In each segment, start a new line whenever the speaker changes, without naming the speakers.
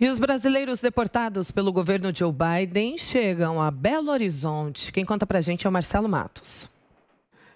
E os brasileiros deportados pelo governo Joe Biden chegam a Belo Horizonte. Quem conta pra gente é o Marcelo Matos.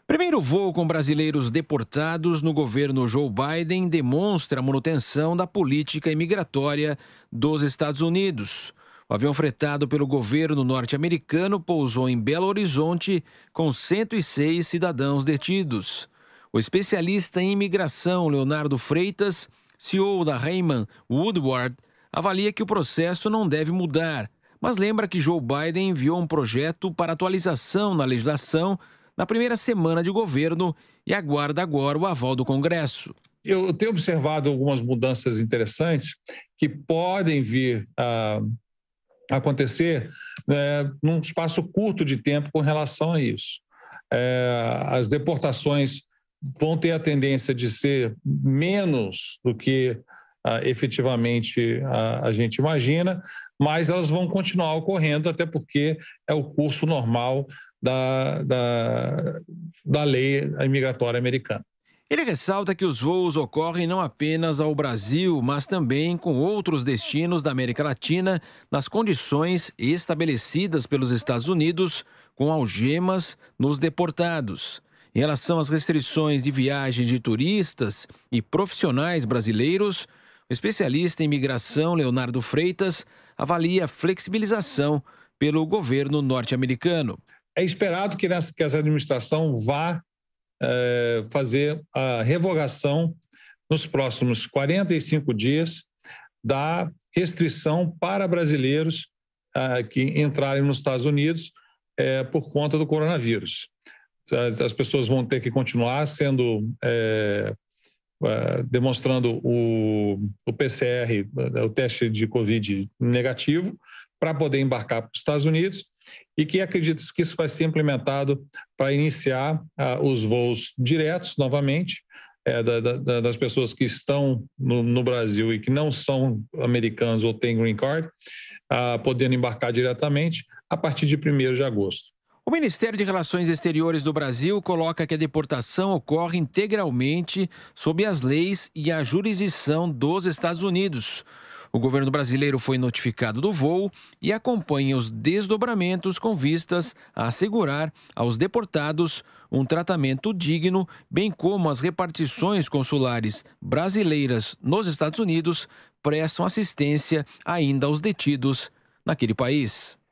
Primeiro voo com brasileiros deportados no governo Joe Biden demonstra a manutenção da política imigratória dos Estados Unidos. O avião fretado pelo governo norte-americano pousou em Belo Horizonte com 106 cidadãos detidos. O especialista em imigração Leonardo Freitas, CEO da Raymond Woodward, avalia que o processo não deve mudar, mas lembra que Joe Biden enviou um projeto para atualização na legislação na primeira semana de governo e aguarda agora
o aval do Congresso. Eu tenho observado algumas mudanças interessantes que podem vir a acontecer né, num espaço curto de tempo com relação a isso. É, as deportações vão ter a tendência de ser menos do que ah, efetivamente a, a gente imagina, mas elas vão continuar ocorrendo, até porque é o curso normal da, da, da lei imigratória americana.
Ele ressalta que os voos ocorrem não apenas ao Brasil, mas também com outros destinos da América Latina, nas condições estabelecidas pelos Estados Unidos, com algemas nos deportados. Em relação às restrições de viagens de turistas e profissionais brasileiros, o especialista em migração, Leonardo Freitas, avalia a flexibilização pelo governo norte-americano.
É esperado que, nessa, que essa administração vá é, fazer a revogação nos próximos 45 dias da restrição para brasileiros é, que entrarem nos Estados Unidos é, por conta do coronavírus. As, as pessoas vão ter que continuar sendo é, eh, demonstrando o, o PCR, eh, o teste de Covid negativo, para poder embarcar para os Estados Unidos e que acredita que isso vai ser implementado para iniciar ah, os voos diretos novamente é, da, da, das pessoas que estão no, no, Brasil e que não são americanos ou têm green card, ah, podendo embarcar diretamente a partir de 1 de
agosto. O Ministério de Relações Exteriores do Brasil coloca que a deportação ocorre integralmente sob as leis e a jurisdição dos Estados Unidos. O governo brasileiro foi notificado do voo e acompanha os desdobramentos com vistas a assegurar aos deportados um tratamento digno, bem como as repartições consulares brasileiras nos Estados Unidos prestam assistência ainda aos detidos naquele país.